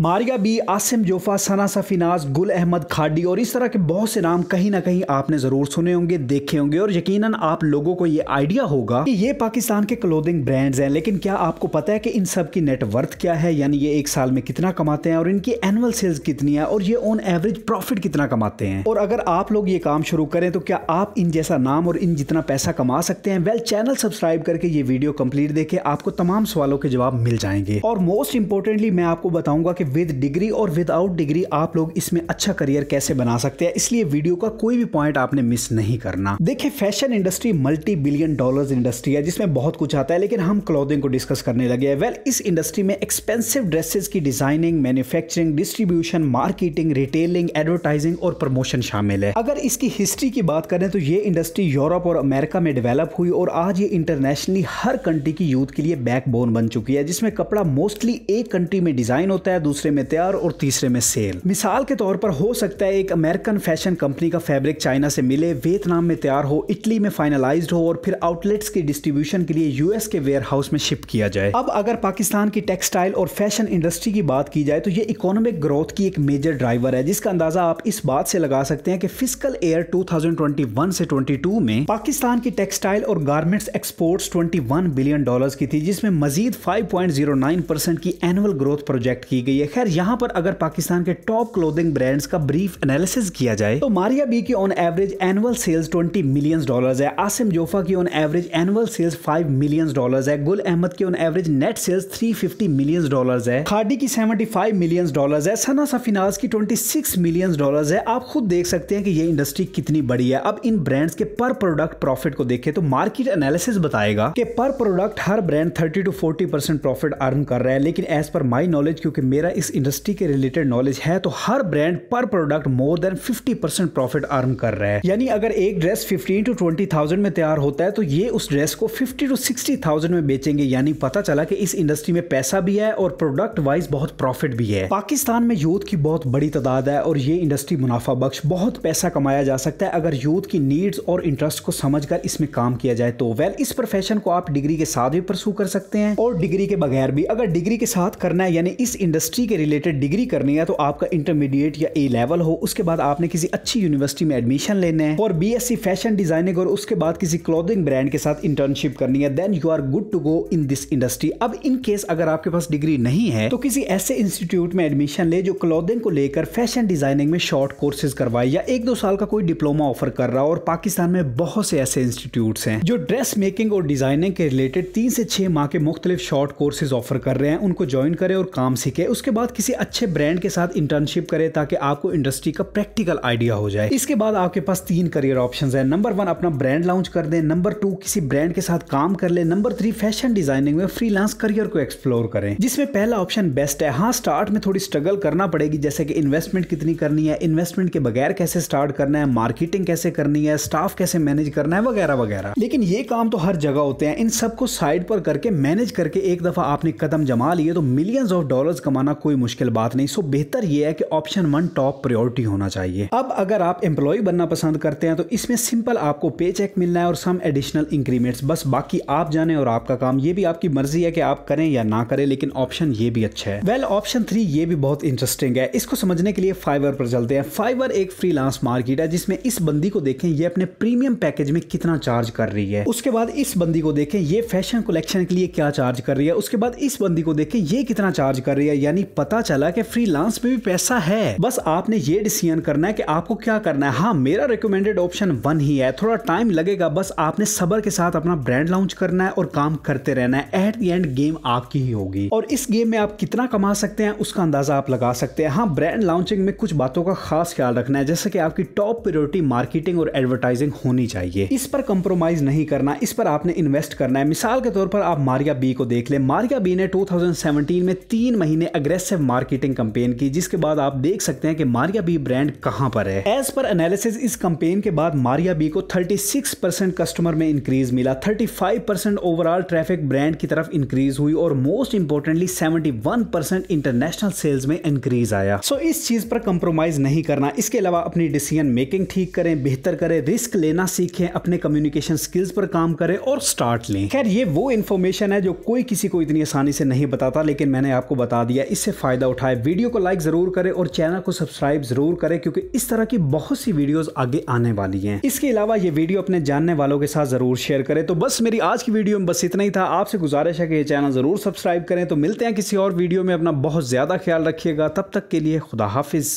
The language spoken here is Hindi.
मारिया बी आसिम जोफा सना सफिनाज गुल अहमद खाडी और इस तरह के बहुत से नाम कहीं ना कहीं आपने ज़रूर सुने होंगे देखे होंगे और यकीनन आप लोगों को ये आइडिया होगा कि ये पाकिस्तान के क्लोथिंग ब्रांड्स हैं लेकिन क्या आपको पता है कि इन सब की नेटवर्थ क्या है यानी ये एक साल में कितना कमाते हैं और इनकी एनुअल सेल्स कितनी है और ये ऑन एवरेज प्रॉफिट कितना कमाते हैं और अगर आप लोग ये काम शुरू करें तो क्या आप इन जैसा नाम और इन जितना पैसा कमा सकते हैं वेल चैनल सब्सक्राइब करके ये वीडियो कम्प्लीट देखे आपको तमाम सवालों के जवाब मिल जाएंगे और मोस्ट इंपॉर्टेंटली मैं आपको बताऊंगा कि विद डिग्री और विदाउट डिग्री आप लोग इसमें अच्छा करियर कैसे बना सकते हैं इसलिए वीडियो का कोई भी पॉइंट आपने मिस नहीं करना देखिए fashion industry multi billion dollar industry है जिसमें बहुत कुछ आता है लेकिन हम क्लोदिंग को डिस्कस करने लगे हैं वेल इस इंडस्ट्री में एक्सपेंसिव ड्रेसेस की designing manufacturing distribution marketing retailing advertising और प्रमोशन शामिल है अगर इसकी हिस्ट्री की बात करें तो ये इंडस्ट्री यूरोप और अमेरिका में डेवलप हुई और आज ये इंटरनेशनली हर कंट्री की यूथ के लिए बैकबोन बन चुकी है जिसमें कपड़ा मोस्टली एक कंट्री में डिजाइन होता है दूसरे में तैयार और तीसरे में सेल मिसाल के तौर पर हो सकता है एक अमेरिकन फैशन कंपनी का फैब्रिक चाइना से मिले वियतनाम में तैयार हो इटली में फाइनलाइज हो और फिर आउटलेट्स की डिस्ट्रीब्यूशन के लिए यूएस के वेयर हाउस में शिप किया जाए अब अगर पाकिस्तान की टेक्सटाइल और फैशन इंडस्ट्री की बात की जाए तो ये इकोनॉमिक ग्रोथ की एक मेजर ड्राइवर है जिसका अंदाजा आप इस बात से लगा सकते हैं कि फिजिकल ईयर 2021 से 22 में पाकिस्तान की टेक्सटाइल और गारमेंट्स एक्सपोर्ट्स 21 बिलियन डॉलर्स की थी जिसमें मजीद 5.09 परसेंट की एनुअल ग्रोथ प्रोजेक्ट की गई है है खैर यहाँ पर अगर पाकिस्तान के टॉप क्लोथिंग ब्रांड्स का ब्रीफ एनालिसिस किया जाए तो मारिया बी की on average annual sales 20 million dollars है आसिम जोफा की on average annual sales 5 million dollars है गुल अहमद की on average net sales 350 million dollars है खाडी की 75 मिलियन डॉलर्स है सना सफिनाज की 26 मिलियन डॉलर्स है आप खुद देख सकते हैं कि ये इंडस्ट्री कितनी बड़ी है अब इन ब्रांड्स के पर प्रोडक्ट प्रॉफिट को देखें तो मार्केट एनालिसिस बताएगा कि पर प्रोडक्ट हर brand thirty to forty percent profit earn कर रहा है लेकिन एज पर माई नॉलेज क्योंकि मेरा ज़्यादा इस इंडस्ट्री के रिलेटेड नॉलेज है तो हर brand per product more than 50 percent profit earn कर रहा है यानी अगर एक ड्रेस 15 टू 20,000 में तैयार होता है तो ये उस ड्रेस को 50 टू 60,000 में बेचेंगे यानी पता चला कि इस इंडस्ट्री में पैसा भी है और प्रोडक्ट वाइज बहुत प्रॉफिट भी है पाकिस्तान में यूथ की बहुत बड़ी तादाद है और ये इंडस्ट्री मुनाफा बख्श बहुत पैसा कमाया जा सकता है अगर यूथ की नीड्स और इंटरेस्ट को समझ इसमें काम किया जाए तो वेल इस प्रोफेशन को आप डिग्री के साथ भी परसू कर सकते हैं और डिग्री के बगैर भी अगर डिग्री के साथ करना है यानी इस इंडस्ट्री उसी के रिलेटेड डिग्री करनी है तो आपका इंटरमीडिएट या ए लेवल हो उसके बाद आपने किसी अच्छी यूनिवर्सिटी में एडमिशन लेना है और बीएससी फैशन डिजाइनिंग और उसके बाद किसी क्लोथिंग ब्रांड के साथ इंटर्नशिप करनी है then you are good to go in this industry अब इन केस अगर आपके पास डिग्री नहीं है तो किसी ऐसे इंस्टीट्यूट में एडमिशन ले जो क्लोथिंग को लेकर फैशन डिजाइनिंग में शॉर्ट कोर्सेज करवाए या एक दो साल का कोई डिप्लोमा ऑफर कर रहा हो और पाकिस्तान में बहुत से ऐसे इंस्टीट्यूट हैं जो ड्रेस मेकिंग और डिजाइनिंग के रिलेटेड तीन से छह माह के मुख्तलिफ शॉर्ट कोर्सेज ऑफर कर रहे हैं उनको ज्वाइन करें और काम सीखे उसके बाद किसी अच्छे ब्रांड के साथ इंटर्नशिप करें ताकि आपको इंडस्ट्री का प्रैक्टिकल आइडिया हो जाए इसके बाद आपके पास तीन करियर ऑप्शन है नंबर वन अपना ब्रांड लॉन्च कर दें नंबर टू किसी ब्रांड के साथ काम कर ले नंबर थ्री फैशन डिजाइनिंग में फ्रीलांस करियर को एक्सप्लोर करें जिसमें पहला ऑप्शन बेस्ट है हाँ स्टार्ट में थोड़ी स्ट्रगल करना पड़ेगी जैसे कि इन्वेस्टमेंट कितनी करनी है इन्वेस्टमेंट के बगैर कैसे स्टार्ट करना है मार्केटिंग कैसे करनी है स्टाफ कैसे मैनेज करना है वगैरह वगैरह लेकिन ये काम तो हर जगह होते हैं इन सबको साइड पर करके मैनेज करके एक दफा आपने कदम जमा लिए तो मिलियंस ऑफ डॉलर्स कमाना कोई मुश्किल बात नहीं सो बेहतर ये है कि ऑप्शन वन टॉप प्रायोरिटी होना चाहिए अब अगर आप एम्प्लॉय बनना पसंद करते हैं तो इसमें सिंपल आपको पे चेक मिलना है और सम एडिशनल इंक्रीमेंट्स बस बाकी आप जाने और आपका काम ये भी आपकी मर्जी है कि आप करें या ना करें लेकिन ऑप्शन ये भी अच्छा है वेल ऑप्शन थ्री ये भी बहुत इंटरेस्टिंग है इसको समझने के लिए फाइवर पर चलते हैं फाइवर एक फ्रीलांस मार्केट है जिसमें इस बंदी को देखें ये अपने प्रीमियम पैकेज में कितना चार्ज कर रही है उसके बाद इस बंदी को देखें ये फैशन कलेक्शन के लिए क्या चार्ज कर रही है उसके बाद इस बंदी को देखें ये कितना चार्ज कर रही है यानी पता चला कि फ्रीलांस में भी पैसा है बस आपने ये डिसीजन करना है कि आपको क्या करना है हाँ मेरा रिकमेंडेड ऑप्शन वन ही है थोड़ा टाइम लगेगा बस आपने सबर के साथ अपना ब्रांड लॉन्च करना है और काम करते रहना है एट द एंड गेम आपकी ही होगी और इस गेम में आप कितना कमा सकते हैं उसका अंदाजा आप लगा सकते हैं हाँ ब्रांड लॉन्चिंग में कुछ बातों का खास ख्याल रखना है जैसे कि आपकी टॉप प्रियोरिटी मार्केटिंग और एडवर्टाइजिंग होनी चाहिए इस पर कंप्रोमाइज नहीं करना इस पर आपने इन्वेस्ट करना है मिसाल के तौर पर आप मारिया बी को देख ले मारिया बी ने टू में तीन महीने अग्रेस एग्रेसिव मार्केटिंग कंपेन की जिसके बाद आप देख सकते हैं कि मारिया बी ब्रांड कहां पर है एज पर एनालिसिस इस कंपेन के बाद मारिया बी को 36 परसेंट कस्टमर में इंक्रीज मिला 35 परसेंट ओवरऑल ट्रैफिक ब्रांड की तरफ इंक्रीज हुई और मोस्ट इंपोर्टेंटली 71 इंटरनेशनल सेल्स में इंक्रीज आया सो so, इस चीज पर कंप्रोमाइज नहीं करना इसके अलावा अपनी डिसीजन मेकिंग ठीक करें बेहतर करें रिस्क लेना सीखें अपने कम्युनिकेशन स्किल्स पर काम करें और स्टार्ट लें खैर ये वो इन्फॉर्मेशन है जो कोई किसी को इतनी आसानी से नहीं बताता लेकिन मैंने आपको बता दिया इस इससे फ़ायदा उठाए वीडियो को लाइक ज़रूर करें और चैनल को सब्सक्राइब ज़रूर करें क्योंकि इस तरह की बहुत सी वीडियोस आगे आने वाली हैं इसके अलावा ये वीडियो अपने जानने वालों के साथ ज़रूर शेयर करें तो बस मेरी आज की वीडियो में बस इतना ही था आपसे गुजारिश है कि ये चैनल ज़रूर सब्सक्राइब करें तो मिलते हैं किसी और वीडियो में अपना बहुत ज़्यादा ख्याल रखिएगा तब तक के लिए खुदा हाफिज़